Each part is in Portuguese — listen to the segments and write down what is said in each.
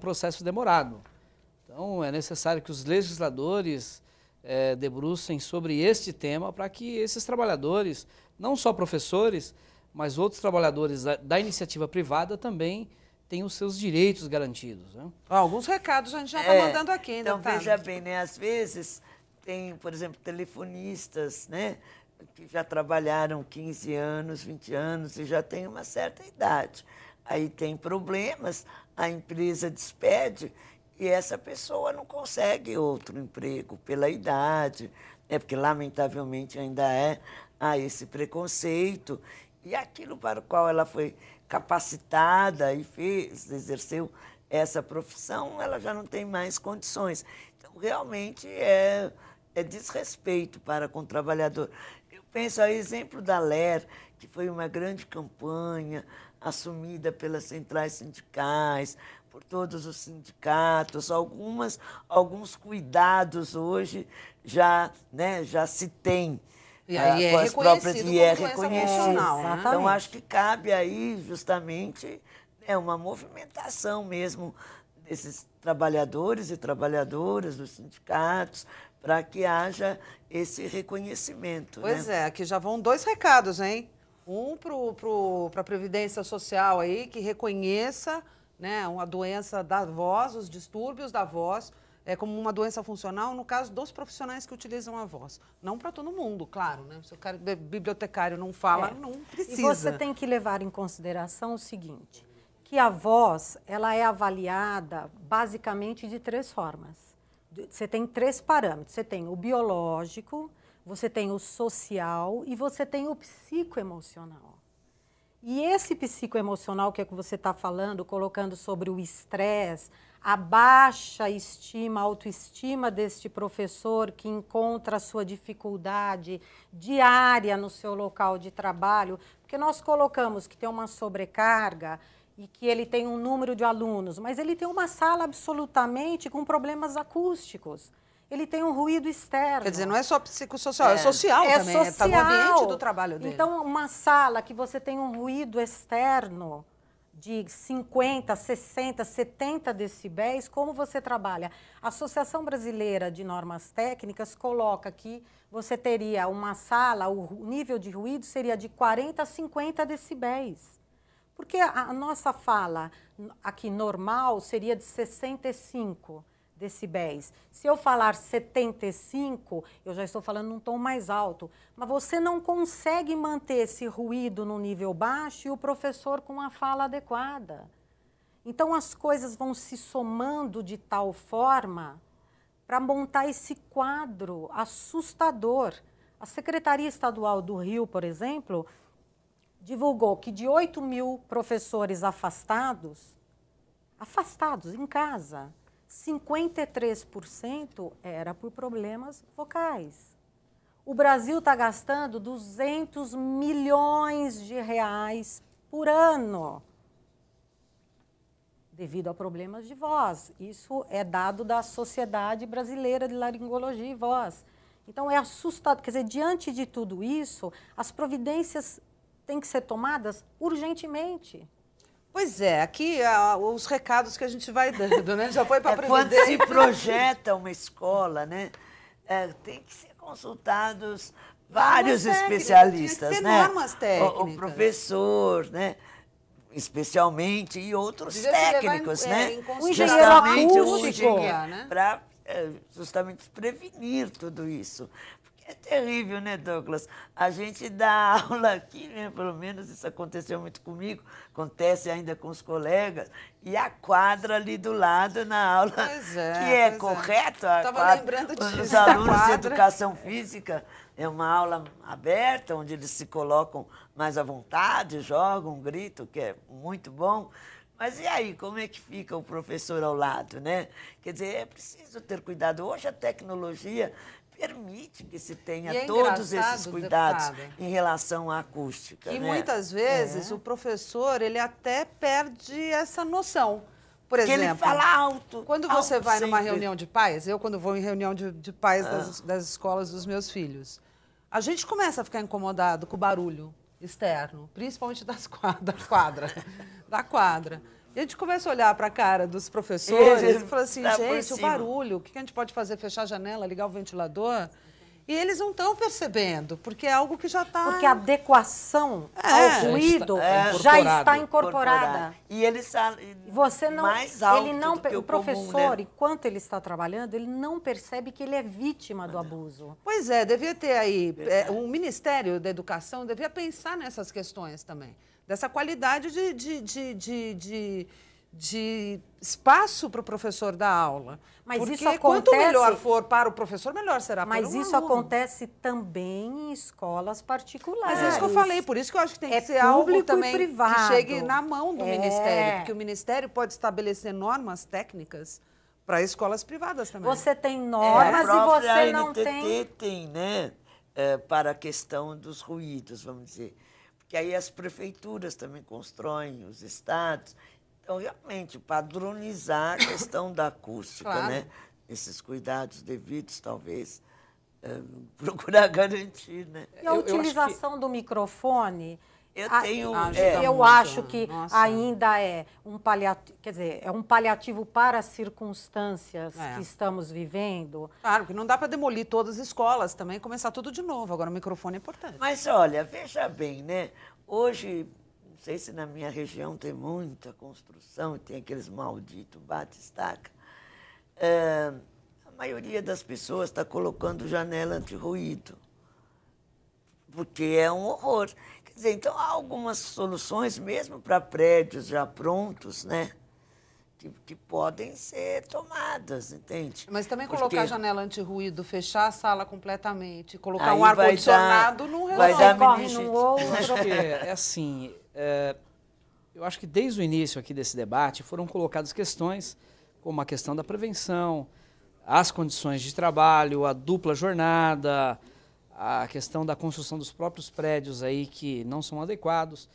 um processo demorado. Então, é necessário que os legisladores é, debrucem sobre este tema para que esses trabalhadores, não só professores, mas outros trabalhadores da, da iniciativa privada também tenham os seus direitos garantidos. Né? alguns recados a gente já está é, mandando aqui. Então, tá? veja bem, né? às vezes tem, por exemplo, telefonistas né? que já trabalharam 15 anos, 20 anos e já têm uma certa idade. Aí tem problemas, a empresa despede e essa pessoa não consegue outro emprego pela idade, né? porque lamentavelmente ainda é há esse preconceito. E aquilo para o qual ela foi capacitada e fez, exerceu essa profissão, ela já não tem mais condições. Então, realmente é, é desrespeito para com o trabalhador. Eu penso ao exemplo da LER, que foi uma grande campanha, assumida pelas centrais sindicais, por todos os sindicatos, algumas, alguns cuidados hoje já, né, já se tem. E ah, aí é, com as próprias e é reconhecido. Né? então acho que cabe aí justamente né, uma movimentação mesmo desses trabalhadores e trabalhadoras dos sindicatos para que haja esse reconhecimento. Né? Pois né? é, aqui já vão dois recados, hein? Um para a Previdência Social aí, que reconheça né, uma doença da voz, os distúrbios da voz, é, como uma doença funcional, no caso dos profissionais que utilizam a voz. Não para todo mundo, claro, né? Se o cara, é bibliotecário não fala, é. não precisa. E você tem que levar em consideração o seguinte, que a voz, ela é avaliada basicamente de três formas. Você tem três parâmetros. Você tem o biológico, você tem o social e você tem o psicoemocional. E esse psicoemocional que é que você está falando, colocando sobre o estresse, a baixa estima, autoestima deste professor que encontra a sua dificuldade diária no seu local de trabalho, porque nós colocamos que tem uma sobrecarga e que ele tem um número de alunos, mas ele tem uma sala absolutamente com problemas acústicos ele tem um ruído externo. Quer dizer, não é só psicossocial, é, é social é também, é tá social. está no ambiente do trabalho dele. Então, uma sala que você tem um ruído externo de 50, 60, 70 decibéis, como você trabalha? A Associação Brasileira de Normas Técnicas coloca que você teria uma sala, o nível de ruído seria de 40 a 50 decibéis. Porque a nossa fala aqui normal seria de 65 decibéis. Se eu falar 75, eu já estou falando num tom mais alto, mas você não consegue manter esse ruído no nível baixo e o professor com a fala adequada. Então as coisas vão se somando de tal forma para montar esse quadro assustador. A Secretaria Estadual do Rio, por exemplo, divulgou que de 8 mil professores afastados, afastados em casa, 53% era por problemas vocais. O Brasil está gastando 200 milhões de reais por ano devido a problemas de voz. Isso é dado da Sociedade Brasileira de Laringologia e Voz. Então é assustado, quer dizer, diante de tudo isso, as providências têm que ser tomadas urgentemente. Pois é, aqui os recados que a gente vai dando, né? Já foi para é Quando se projeta uma escola, né? É, tem que ser consultados vários Mas especialistas, né? Normas técnicas. O, o professor, né? especialmente, e outros Devia técnicos, em, né? É, o engenheiro né? Para é, justamente prevenir tudo isso. É terrível, né, Douglas? A gente dá aula aqui, né? pelo menos isso aconteceu muito comigo, acontece ainda com os colegas, e a quadra ali do lado na aula, é, que é, é. correto. É. Estava lembrando disso. Os alunos de educação física é uma aula aberta, onde eles se colocam mais à vontade, jogam, gritam, que é muito bom. Mas e aí, como é que fica o professor ao lado, né? Quer dizer, é preciso ter cuidado. Hoje a tecnologia permite que se tenha é todos esses cuidados em relação à acústica. E né? muitas vezes é. o professor ele até perde essa noção. Por exemplo, que ele fala alto. Quando você vai sempre. numa reunião de pais, eu quando vou em reunião de, de pais ah. das, das escolas dos meus filhos, a gente começa a ficar incomodado com o barulho externo, principalmente das quadra, da quadra. Da quadra a gente começa a olhar para a cara dos professores e fala assim, tá gente, o barulho, o que a gente pode fazer? Fechar a janela, ligar o ventilador? E eles não estão percebendo, porque é algo que já está. Porque a adequação é. ao ruído é. já está, incorporada. E ele está Você não, mais alto ele não, o, o professor, comum, né? enquanto ele está trabalhando, ele não percebe que ele é vítima do ah, abuso. Pois é, devia ter aí. É, o Ministério da Educação devia pensar nessas questões também, dessa qualidade de, de, de, de de espaço para o professor dar aula. Mas Porque isso acontece... quanto melhor for para o professor, melhor será para Mas um isso aluno. acontece também em escolas particulares. Mas é isso que eu falei, por isso que eu acho que tem é que ser algo também privado. que chegue na mão do é. Ministério. Porque o Ministério pode estabelecer normas técnicas para escolas privadas também. Você tem é, normas é, e você não NTT tem... tem, né? É, para a questão dos ruídos, vamos dizer. Porque aí as prefeituras também constroem, os estados, então, realmente, padronizar a questão da acústica, né? claro. né? Esses cuidados devidos, talvez, é, procurar garantir, né? E a utilização que... do microfone... Eu tenho. É, é, eu acho que Nossa. ainda é um paliativo, quer dizer, é um paliativo para as circunstâncias é. que estamos vivendo. Claro, porque não dá para demolir todas as escolas também, começar tudo de novo. Agora o microfone é importante. Mas olha, veja bem, né? Hoje sei se na minha região tem muita construção, tem aqueles malditos bate-estaca. É, a maioria das pessoas está colocando janela anti-ruído, porque é um horror. Quer dizer, então há algumas soluções, mesmo para prédios já prontos, né? Que, que, podem ser tomadas, entende? Mas também colocar Porque... janela anti-ruído, fechar a sala completamente, colocar Aí um ar-condicionado não resolve. Vai dar corre no outro. é assim, é, eu acho que desde o início aqui desse debate foram colocadas questões como a questão da prevenção, as condições de trabalho, a dupla jornada, a questão da construção dos próprios prédios aí que não são adequados.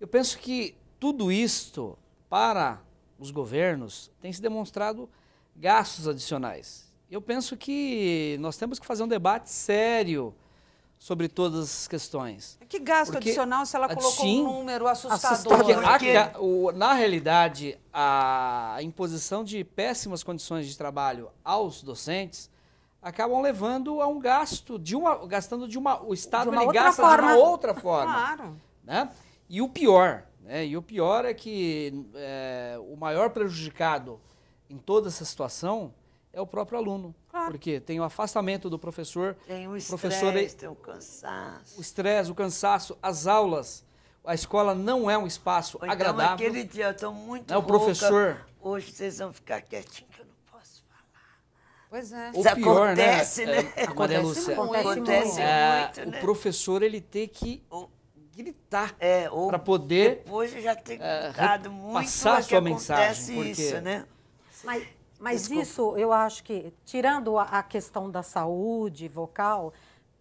Eu penso que tudo isto para os governos tem se demonstrado gastos adicionais. Eu penso que nós temos que fazer um debate sério sobre todas as questões. Que gasto porque, adicional se ela colocou sim, um número assustador? Né? Porque, porque... A, o, na realidade, a imposição de péssimas condições de trabalho aos docentes acabam levando a um gasto de uma gastando de uma o estado de uma gasta forma. de uma outra forma, claro. né? E o pior, né? E o pior é que é, o maior prejudicado em toda essa situação é o próprio aluno. Claro. Porque tem o afastamento do professor. Tem o é estresse, tem o cansaço. O estresse, o cansaço, as aulas. A escola não é um espaço então, agradável. aquele dia eu estou muito é O professor... Hoje vocês vão ficar quietinhos que eu não posso falar. Pois é. O Isso pior, né? acontece, é, né? né? É, acontece, muito. acontece é, muito. Né? O professor ele tem que gritar é, para poder... Depois já ter gritado é, muito. Passar a sua mensagem. Acontece porque... isso, né? Mas mas Desculpa. isso, eu acho que, tirando a questão da saúde vocal,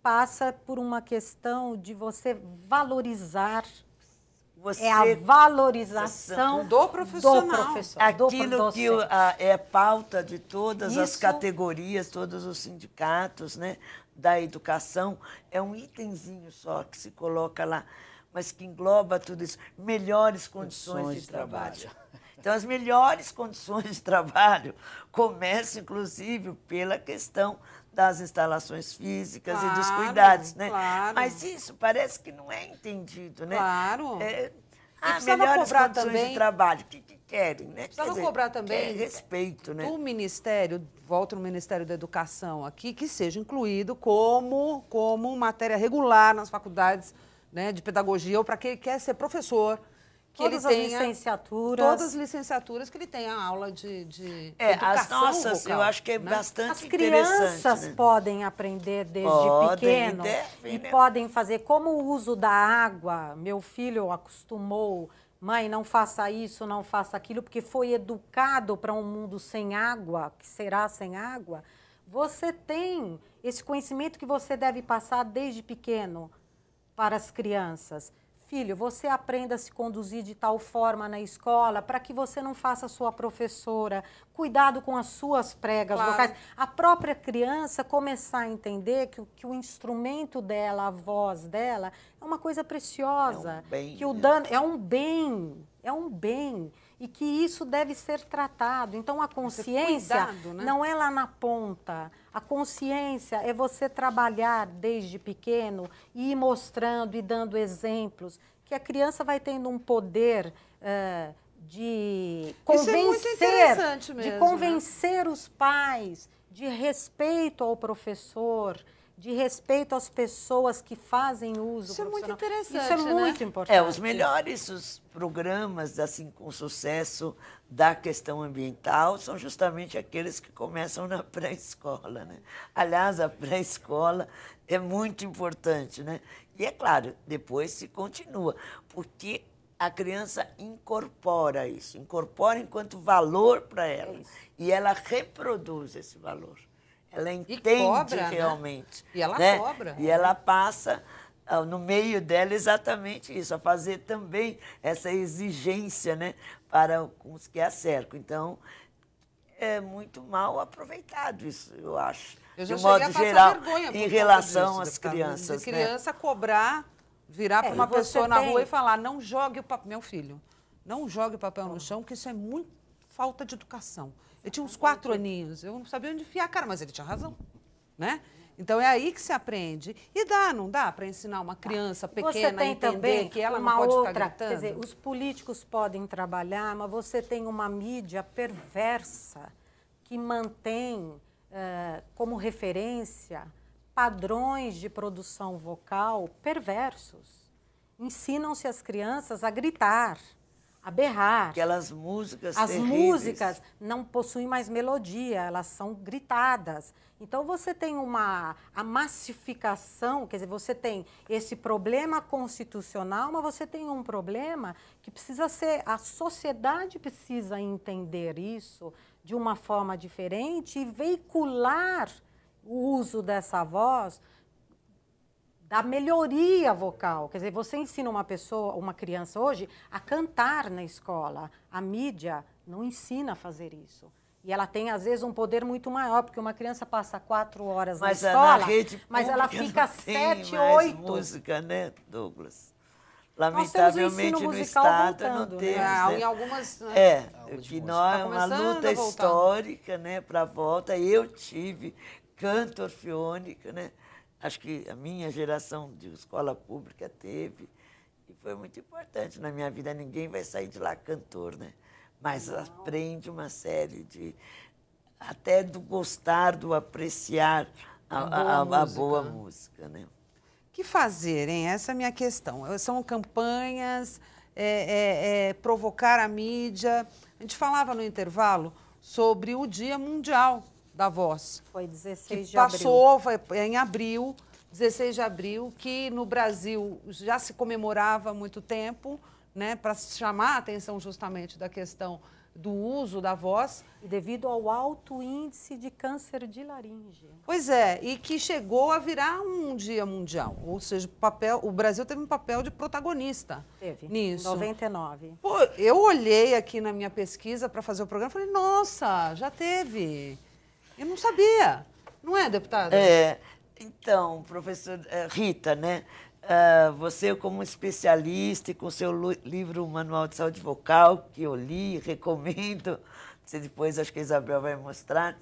passa por uma questão de você valorizar você... é a valorização do profissional. Do Aquilo do que é pauta de todas Isso... as categorias, todos os sindicatos né, da educação, é um itemzinho só que se coloca lá, mas que engloba tudo isso. Melhores condições, condições de, de trabalho. trabalho. Então, as melhores condições de trabalho começam, inclusive, pela questão das instalações físicas claro, e dos cuidados, né? Claro. Mas isso parece que não é entendido, né? Claro. É, ah, melhores cobrar condições também, de trabalho, que, que querem, né? Precisava dizer, cobrar também respeito, né? O Ministério, volto no Ministério da Educação aqui, que seja incluído como, como matéria regular nas faculdades né, de pedagogia ou para quem quer ser professor, que todas ele tenha... as licenciaturas. Todas as licenciaturas que ele tenha aula de, de é, as nossas, vocal, eu acho que é né? bastante as interessante. As crianças né? podem aprender desde podem, pequeno. E, e né? podem fazer como o uso da água. Meu filho acostumou mãe, não faça isso, não faça aquilo, porque foi educado para um mundo sem água, que será sem água, você tem esse conhecimento que você deve passar desde pequeno para as crianças filho, você aprenda a se conduzir de tal forma na escola para que você não faça sua professora. Cuidado com as suas pregas claro. vocais. A própria criança começar a entender que, que o instrumento dela, a voz dela, é uma coisa preciosa. É um bem, que o dano é um bem, é um bem e que isso deve ser tratado. Então a consciência cuidado, né? não é lá na ponta. A consciência é você trabalhar desde pequeno e ir mostrando e dando exemplos que a criança vai tendo um poder uh, de é convencer, é mesmo, de né? convencer né? os pais de respeito ao professor, de respeito às pessoas que fazem uso. Isso é muito interessante. Isso é né? importante. É, os melhores os programas assim, com sucesso da questão ambiental são justamente aqueles que começam na pré-escola. Né? Aliás, a pré-escola é muito importante. Né? E é claro, depois se continua, porque a criança incorpora isso, incorpora enquanto valor para ela. É e ela reproduz esse valor. Ela entende e cobra, né? realmente. Né? E ela né? cobra. E ela né? passa ah, no meio dela exatamente isso, a fazer também essa exigência né, para os que a cercam. Então, é muito mal aproveitado isso, eu acho. Eu de modo geral, em relação disso, às crianças. De né? criança né? cobrar, virar é, para uma pessoa tem... na rua e falar: não jogue o papel, meu filho, não jogue o papel no chão, que isso é muito falta de educação. Eu tinha uns quatro aninhos, eu não sabia onde enfiar a cara, mas ele tinha razão, né? Então é aí que se aprende. E dá, não dá para ensinar uma criança pequena a entender que ela não pode outra, ficar gritando? Quer dizer, os políticos podem trabalhar, mas você tem uma mídia perversa que mantém eh, como referência padrões de produção vocal perversos. Ensinam-se as crianças a gritar a berrar. Aquelas músicas As terríveis. músicas não possuem mais melodia, elas são gritadas. Então você tem uma a massificação, quer dizer, você tem esse problema constitucional, mas você tem um problema que precisa ser a sociedade precisa entender isso de uma forma diferente e veicular o uso dessa voz da melhoria vocal. Quer dizer, você ensina uma pessoa, uma criança hoje, a cantar na escola. A mídia não ensina a fazer isso. E ela tem, às vezes, um poder muito maior, porque uma criança passa quatro horas mas é na escola, na rede mas ela fica sete, oito. música, né, Douglas? Lamentavelmente, no Estado voltando, não né? temos. Né? Né? Em algumas. Né? É, é que nós, tá é uma luta histórica né, para a volta. Eu tive canto orfeônica, né? acho que a minha geração de escola pública teve e foi muito importante na minha vida. Ninguém vai sair de lá cantor, né? Mas Não. aprende uma série de até do gostar, do apreciar a, a, boa, a música. boa, música. né? Que fazer, hein? Essa é a minha questão. São campanhas, é, é, é, provocar a mídia. A gente falava no intervalo sobre o Dia Mundial da voz. Foi 16 de passou, abril. Passou em abril, 16 de abril, que no Brasil já se comemorava há muito tempo, né, para chamar a atenção justamente da questão do uso da voz. E devido ao alto índice de câncer de laringe. Pois é, e que chegou a virar um dia mundial. Ou seja, papel, o Brasil teve um papel de protagonista teve, nisso. 99. Pô, eu olhei aqui na minha pesquisa para fazer o programa e falei, nossa, já teve. Eu não sabia, não é, deputada? É. Então, professor é, Rita, né? É, você, como especialista e com seu livro Manual de Saúde Vocal, que eu li, recomendo, você depois acho que a Isabel vai mostrar,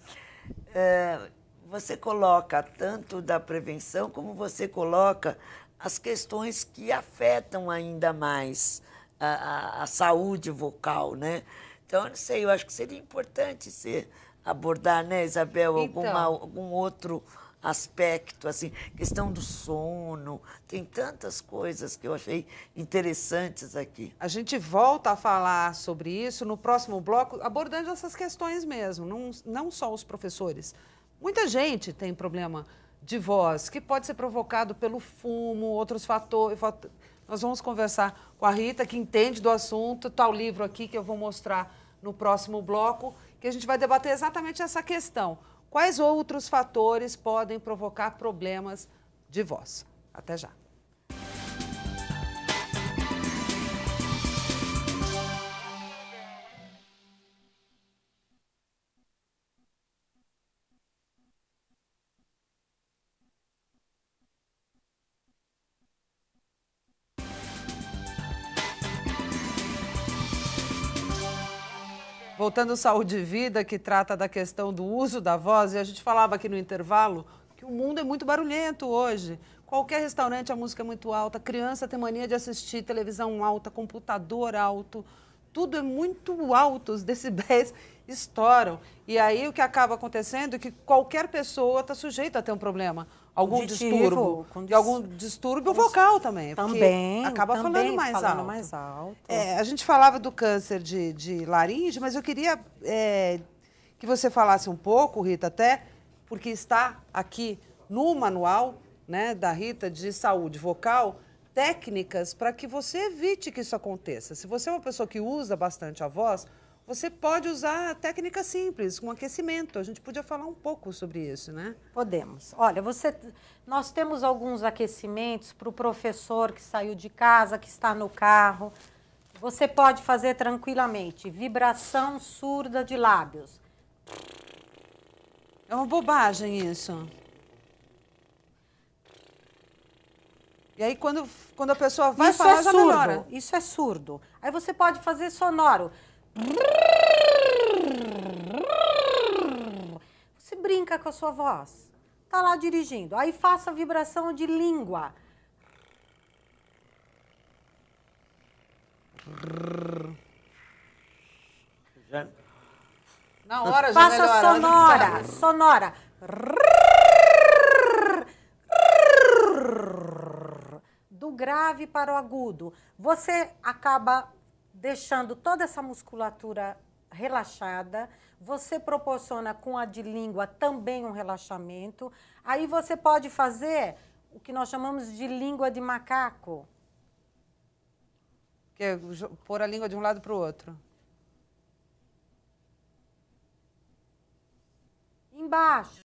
é, você coloca tanto da prevenção como você coloca as questões que afetam ainda mais a, a, a saúde vocal, né? Então, eu não sei, eu acho que seria importante ser abordar, né, Isabel, então, alguma, algum outro aspecto, assim, questão do sono, tem tantas coisas que eu achei interessantes aqui. A gente volta a falar sobre isso no próximo bloco, abordando essas questões mesmo, não, não só os professores. Muita gente tem problema de voz, que pode ser provocado pelo fumo, outros fatores. Fator... Nós vamos conversar com a Rita, que entende do assunto, está o livro aqui que eu vou mostrar no próximo bloco que a gente vai debater exatamente essa questão. Quais outros fatores podem provocar problemas de voz? Até já. Voltando ao Saúde e Vida, que trata da questão do uso da voz, e a gente falava aqui no intervalo que o mundo é muito barulhento hoje. Qualquer restaurante a música é muito alta, criança tem mania de assistir televisão alta, computador alto, tudo é muito alto, os decibéis estouram. E aí o que acaba acontecendo é que qualquer pessoa está sujeita a ter um problema algum Auditivo, distúrbio, com de algum distúrbio vocal também. Também. Acaba também falando mais falando alto. Mais alto. É, a gente falava do câncer de, de laringe, mas eu queria é, que você falasse um pouco, Rita, até, porque está aqui no manual né, da Rita de saúde vocal técnicas para que você evite que isso aconteça. Se você é uma pessoa que usa bastante a voz, você pode usar técnicas simples, com um aquecimento. A gente podia falar um pouco sobre isso, né? Podemos. Olha, você, nós temos alguns aquecimentos para o professor que saiu de casa, que está no carro. Você pode fazer tranquilamente vibração surda de lábios. É uma bobagem isso. E aí, quando, quando a pessoa vai isso falar, é surdo. Isso é surdo. Aí você pode fazer sonoro. Você brinca com a sua voz. Tá lá dirigindo. Aí faça a vibração de língua. Já. Na hora já Faça sonora, sonora. Do grave para o agudo. Você acaba deixando toda essa musculatura relaxada, você proporciona com a de língua também um relaxamento. Aí você pode fazer o que nós chamamos de língua de macaco. Que é pôr a língua de um lado para o outro. Embaixo.